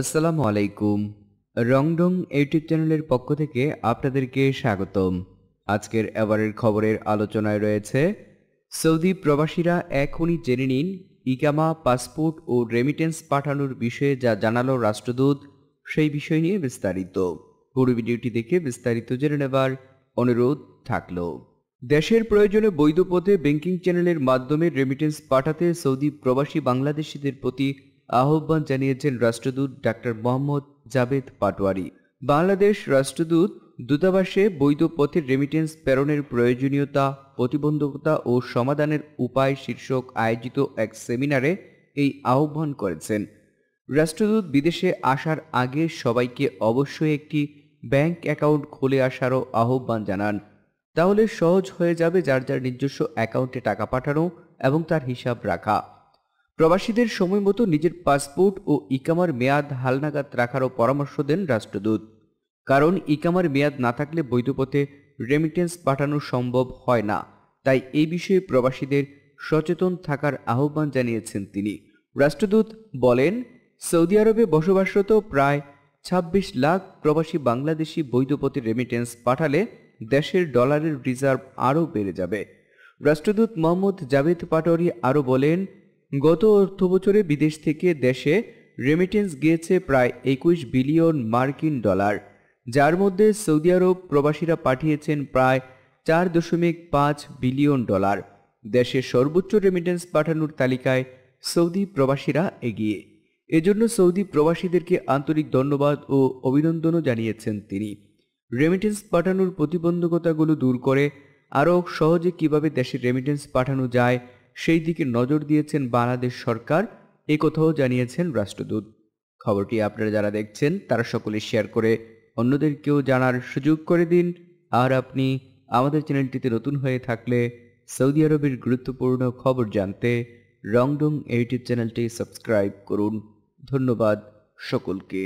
আসসালামু আলাইকুম রংডং ইউটিউব চ্যানেলের পক্ষ থেকে আপনাদেরকে স্বাগতম আজকের এবারের খবরের আলোচনায় রয়েছে সৌদি প্রবাসীরা এখনই জেনে নিন ইকামা পাসপোর্ট ও রেমিটেন্স পাঠানোর বিষয়ে যা জানালো রাষ্ট্রদূত সেই বিষয় নিয়ে বিস্তারিত পুরো ভিডিওটি দেখে বিস্তারিত জেনে নেবার অনুরোধ থাকল দেশের প্রয়োজনে বৈধ পথে ব্যাংকিং চ্যানেলের মাধ্যমে রেমিটেন্স পাঠাতে সৌদি প্রবাসী বাংলাদেশিদের প্রতি আহ্বান জানিয়েছেন রাষ্ট্রদূত ডাক্তার মোহাম্মদ জাবেদ পাটোয়ারি বাংলাদেশ রাষ্ট্রদূত দূতাবাসে বৈধ পথে রেমিটেন্স প্রেরণের প্রয়োজনীয়তা প্রতিবন্ধকতা ও সমাধানের উপায় শীর্ষক আয়োজিত এক সেমিনারে এই আহ্বান করেছেন রাষ্ট্রদূত বিদেশে আসার আগে সবাইকে অবশ্যই একটি ব্যাংক অ্যাকাউন্ট খুলে আসারও আহ্বান জানান তাহলে সহজ হয়ে যাবে যার যার নিজস্ব অ্যাকাউন্টে টাকা পাঠানো এবং তার হিসাব রাখা প্রবাসীদের সময় মতো নিজের পাসপোর্ট ও ইকামার মেয়াদ হালনাগাদ রাখারও পরামর্শ দেন রাষ্ট্রদূত কারণ ইকামার মেয়াদ না থাকলে বৈধপথে রেমিটেন্স পাঠানো সম্ভব হয় না তাই এই বিষয়ে প্রবাসীদের সচেতন থাকার আহ্বান জানিয়েছেন তিনি রাষ্ট্রদূত বলেন সৌদি আরবে বসবাসরত প্রায় ২৬ লাখ প্রবাসী বাংলাদেশি বৈধপথে রেমিটেন্স পাঠালে দেশের ডলারের রিজার্ভ আরও বেড়ে যাবে রাষ্ট্রদূত মোহাম্মদ জাভেদ পাটোয়ারি আরও বলেন গত অর্থবছরে বিদেশ থেকে দেশে রেমিটেন্স গিয়েছে প্রায় একুশ বিলিয়ন মার্কিন ডলার যার মধ্যে সৌদি আরব প্রবাসীরা পাঠিয়েছেন প্রায় চার দশমিক পাঁচ বিলিয়ন ডলার দেশের সর্বোচ্চ রেমিটেন্স পাঠানোর তালিকায় সৌদি প্রবাসীরা এগিয়ে এজন্য সৌদি প্রবাসীদেরকে আন্তরিক ধন্যবাদ ও অভিনন্দনও জানিয়েছেন তিনি রেমিটেন্স পাঠানোর প্রতিবন্ধকতাগুলো দূর করে আরও সহজে কিভাবে দেশে রেমিটেন্স পাঠানো যায় সেই দিকে নজর দিয়েছেন বাংলাদেশ সরকার এ কথাও জানিয়েছেন রাষ্ট্রদূত খবরটি আপনারা যারা দেখছেন তারা সকলে শেয়ার করে অন্যদেরকেও জানার সুযোগ করে দিন আর আপনি আমাদের চ্যানেলটিতে নতুন হয়ে থাকলে সৌদি আরবের গুরুত্বপূর্ণ খবর জানতে রংডং ইউটিউব চ্যানেলটি সাবস্ক্রাইব করুন ধন্যবাদ সকলকে